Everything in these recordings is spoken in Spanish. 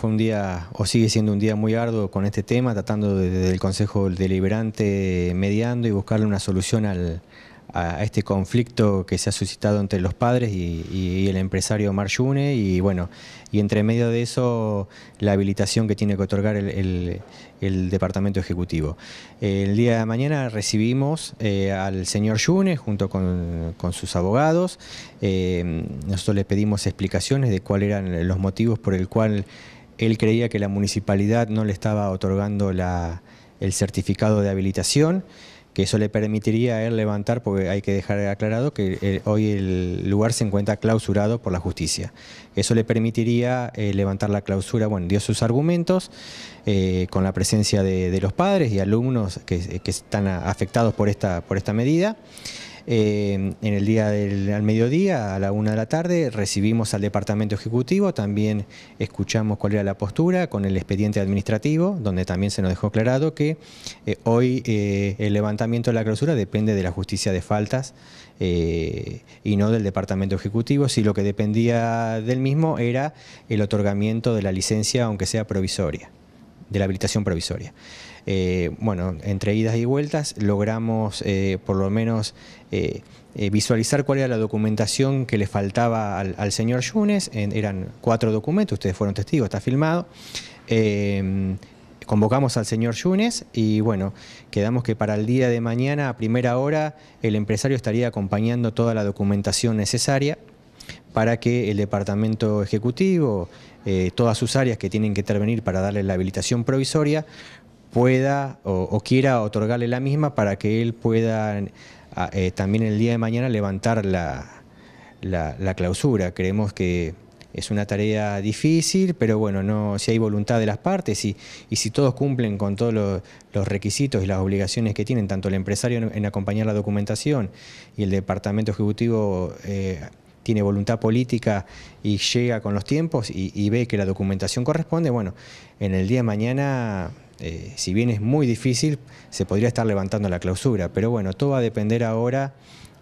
fue un día, o sigue siendo un día muy arduo con este tema, tratando desde el Consejo Deliberante, eh, mediando y buscarle una solución a este conflicto que se ha suscitado entre los padres y, el empresario Yune. y bueno, y entre medio de eso la habilitación que tiene que otorgar el, Departamento Ejecutivo. El día de mañana recibimos eh, al señor Yune junto con, sus abogados, eh, nosotros le pedimos explicaciones de cuáles eran los motivos por el cual él creía que la municipalidad no le estaba otorgando el certificado de habilitación, que eso le permitiría a él levantar, porque hay que dejar aclarado que eh, hoy el lugar se encuentra clausurado por la justicia. Eso le permitiría eh, levantar la clausura, bueno, dio sus argumentos eh, con la presencia de, los padres y alumnos que, están afectados por esta medida. Eh, en el día del al mediodía, a la una de la tarde, recibimos al Departamento Ejecutivo, también escuchamos cuál era la postura con el expediente administrativo, donde también se nos dejó aclarado que eh, hoy eh, el levantamiento de la clausura depende de la justicia de faltas y no del Departamento Ejecutivo, si lo que dependía del mismo era el otorgamiento de la licencia, aunque sea provisoria de la habilitación provisoria. Eh, bueno, entre idas y vueltas logramos eh, por lo menos eh, visualizar cuál era la documentación que le faltaba al, señor Yunes. eran cuatro documentos, ustedes fueron testigos, está filmado. Em, convocamos al señor Yunes y bueno, quedamos que para el día de mañana a primera hora el empresario estaría acompañando toda la documentación necesaria para que el Departamento Ejecutivo, eh, todas sus áreas que tienen que intervenir para darle la habilitación provisoria, pueda o, quiera otorgarle la misma para que él pueda ah, eh, también el día de mañana levantar la, clausura. Creemos que es una tarea difícil, pero bueno, no, si hay voluntad de las partes y, si todos cumplen con todos los, requisitos y las obligaciones que tienen, tanto el empresario en, acompañar la documentación y el departamento ejecutivo eh, tiene voluntad política y llega con los tiempos y, ve que la documentación corresponde, bueno, en el día de mañana eh, si bien es muy difícil, se podría estar levantando la clausura. Pero bueno, todo va a depender ahora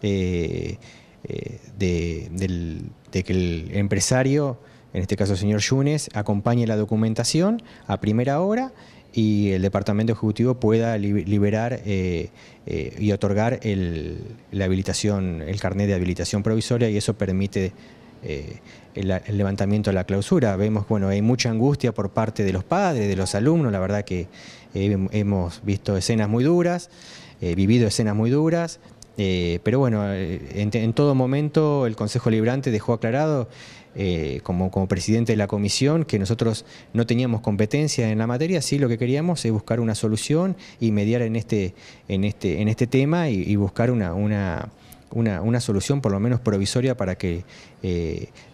eh, eh, de, de, que el empresario, en este caso el señor Yunes, acompañe la documentación a primera hora y el Departamento Ejecutivo pueda liberar eh, eh, y otorgar el, la habilitación, el carnet de habilitación provisoria y eso permite eh, el, levantamiento de la clausura. Vemos, bueno, hay mucha angustia por parte de los padres, de los alumnos, la verdad que hemos visto escenas muy duras, vivido escenas muy duras, eh, pero bueno, eh, en, todo momento el Consejo Librante dejó aclarado, eh, como, presidente de la comisión, que nosotros no teníamos competencia en la materia, sí lo que queríamos es buscar una solución y mediar en este, en este, en este tema y, buscar una, solución por lo menos provisoria para que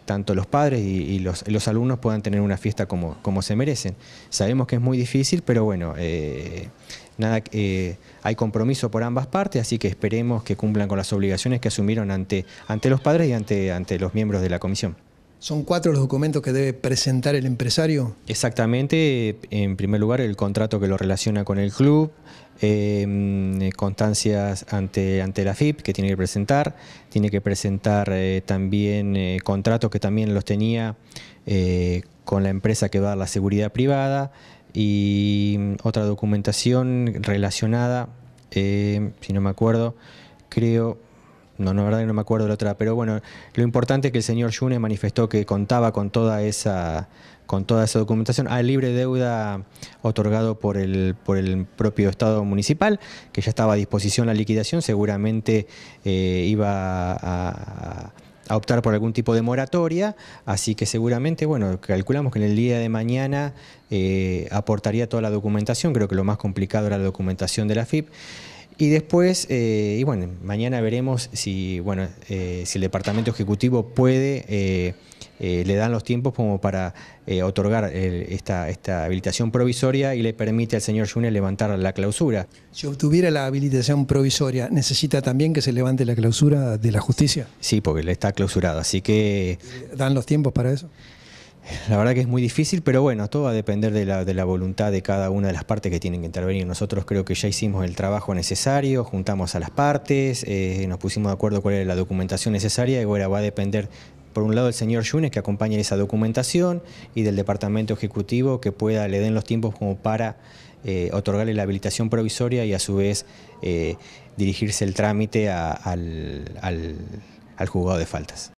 tanto los padres y, los, alumnos puedan tener una fiesta como, como, se merecen. Sabemos que es muy difícil, pero bueno, nada, eh, hay compromiso por ambas partes, así que esperemos que cumplan con las obligaciones que asumieron ante, ante los padres y ante, ante los miembros de la comisión. ¿Son cuatro los documentos que debe presentar el empresario? Exactamente, en primer lugar el contrato que lo relaciona con el club, eh, constancias ante, ante la FIP que tiene que presentar, tiene que presentar eh, también contratos que también los tenía con la empresa que va a la seguridad privada, y mm, otra documentación relacionada, eh, si no me acuerdo, creo, no, no, la verdad que no me acuerdo la otra, pero bueno, lo importante es que el señor Yune manifestó que contaba con toda esa con toda esa documentación a libre deuda otorgado por el, por el propio Estado municipal, que ya estaba a disposición la liquidación, seguramente eh, iba a a optar por algún tipo de moratoria, así que seguramente, bueno, calculamos que en el día de mañana eh, aportaría toda la documentación, creo que lo más complicado era la documentación de la FIP. Y después, eh, y bueno, mañana veremos si, bueno, eh, si el Departamento Ejecutivo puede eh, le dan los tiempos como para eh, otorgar eh, esta, esta, habilitación provisoria y le permite al señor June levantar la clausura. Si obtuviera la habilitación provisoria, ¿necesita también que se levante la clausura de la justicia? Sí, porque le está clausurada, así que... ¿Dan los tiempos para eso? La verdad que es muy difícil, pero bueno, todo va a depender de la, voluntad de cada una de las partes que tienen que intervenir. Nosotros creo que ya hicimos el trabajo necesario, juntamos a las partes, nos pusimos de acuerdo cuál era la documentación necesaria y ahora va a depender por un lado el señor Yunes que acompañe esa documentación y del departamento ejecutivo que pueda, le den los tiempos como para eh, otorgarle la habilitación provisoria y a su vez eh, dirigirse el trámite al, al juzgado de faltas.